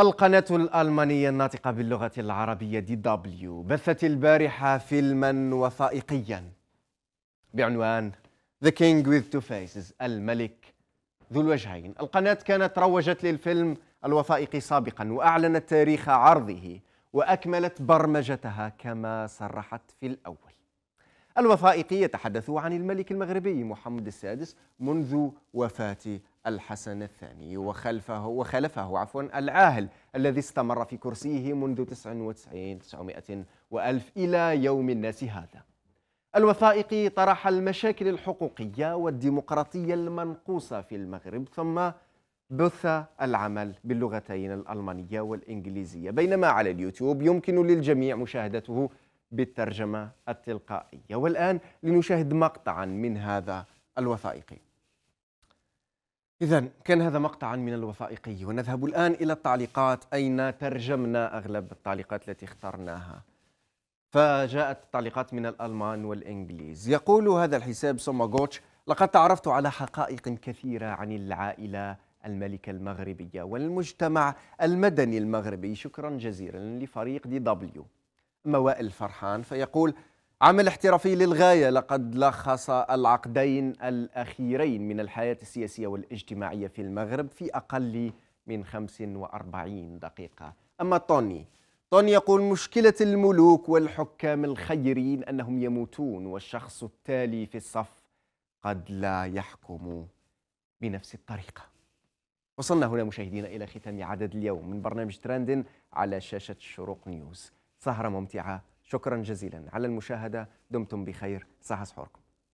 القناة الألمانية الناطقة باللغة العربية دي دبليو بثت البارحة فيلما وثائقيا بعنوان The King with Two Faces الملك ذو الوجهين القناة كانت روجت للفيلم الوثائقي سابقا وأعلنت تاريخ عرضه وأكملت برمجتها كما صرحت في الأول الوثائقي يتحدث عن الملك المغربي محمد السادس منذ وفاة الحسن الثاني وخلفه وخلفه عفوا العاهل الذي استمر في كرسيه منذ 99 900 وألف إلى يوم الناس هذا الوثائقي طرح المشاكل الحقوقية والديمقراطية المنقوصة في المغرب ثم بث العمل باللغتين الألمانية والإنجليزية بينما على اليوتيوب يمكن للجميع مشاهدته بالترجمة التلقائية والآن لنشاهد مقطعا من هذا الوثائقي إذا كان هذا مقطعا من الوثائقي ونذهب الآن إلى التعليقات أين ترجمنا أغلب التعليقات التي اخترناها فجاءت التعليقات من الألمان والإنجليز يقول هذا الحساب سوماغوتش لقد تعرفت على حقائق كثيرة عن العائلة الملكة المغربية والمجتمع المدني المغربي شكرا جزيلا لفريق دي دبليو موائل فرحان فيقول عمل احترافي للغاية لقد لخص العقدين الأخيرين من الحياة السياسية والاجتماعية في المغرب في أقل من 45 دقيقة أما طوني طوني يقول مشكلة الملوك والحكام الخيرين أنهم يموتون والشخص التالي في الصف قد لا يحكم بنفس الطريقة وصلنا هنا مشاهدينا إلى ختام عدد اليوم من برنامج ترندن على شاشة شروق نيوز سهرة ممتعة شكرا جزيلا على المشاهدة دمتم بخير صحة سحوركم